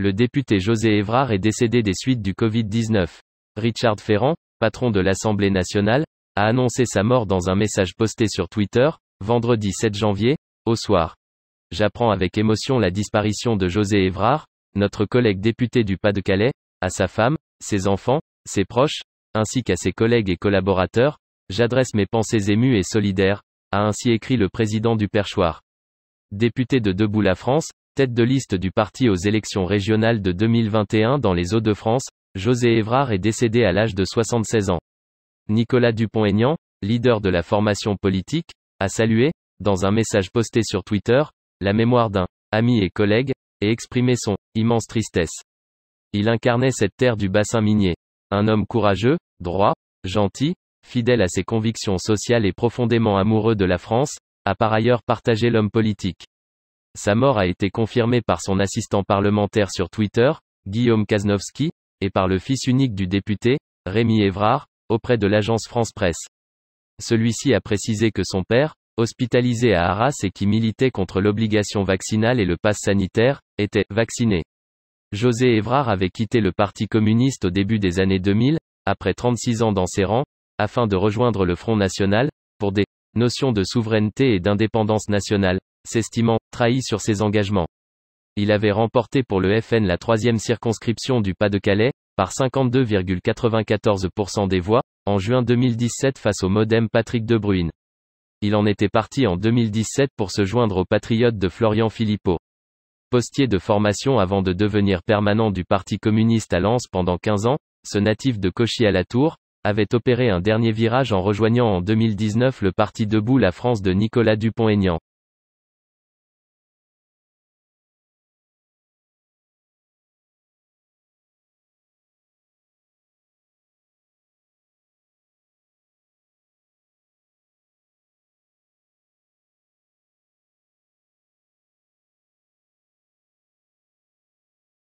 le député José Évrard est décédé des suites du Covid-19. Richard Ferrand, patron de l'Assemblée nationale, a annoncé sa mort dans un message posté sur Twitter, vendredi 7 janvier, au soir. J'apprends avec émotion la disparition de José Évrard, notre collègue député du Pas-de-Calais, à sa femme, ses enfants, ses proches, ainsi qu'à ses collègues et collaborateurs, j'adresse mes pensées émues et solidaires, a ainsi écrit le président du Perchoir. Député de Debout la France, de liste du parti aux élections régionales de 2021 dans les Hauts-de-France, José Évrard est décédé à l'âge de 76 ans. Nicolas Dupont-Aignan, leader de la formation politique, a salué, dans un message posté sur Twitter, la mémoire d'un ami et collègue, et exprimé son immense tristesse. Il incarnait cette terre du bassin minier. Un homme courageux, droit, gentil, fidèle à ses convictions sociales et profondément amoureux de la France, a par ailleurs partagé l'homme politique. Sa mort a été confirmée par son assistant parlementaire sur Twitter, Guillaume Kaznowski, et par le fils unique du député, Rémi Évrard, auprès de l'agence France Presse. Celui-ci a précisé que son père, hospitalisé à Arras et qui militait contre l'obligation vaccinale et le pass sanitaire, était vacciné. José Évrard avait quitté le Parti communiste au début des années 2000, après 36 ans dans ses rangs, afin de rejoindre le Front National, pour des notions de souveraineté et d'indépendance nationale, s'estimant trahi sur ses engagements. Il avait remporté pour le FN la troisième circonscription du Pas-de-Calais, par 52,94% des voix, en juin 2017 face au modem Patrick De Bruyne. Il en était parti en 2017 pour se joindre aux patriotes de Florian Philippot. Postier de formation avant de devenir permanent du Parti communiste à Lens pendant 15 ans, ce natif de Cauchy à la Tour, avait opéré un dernier virage en rejoignant en 2019 le Parti Debout la France de Nicolas Dupont-Aignan.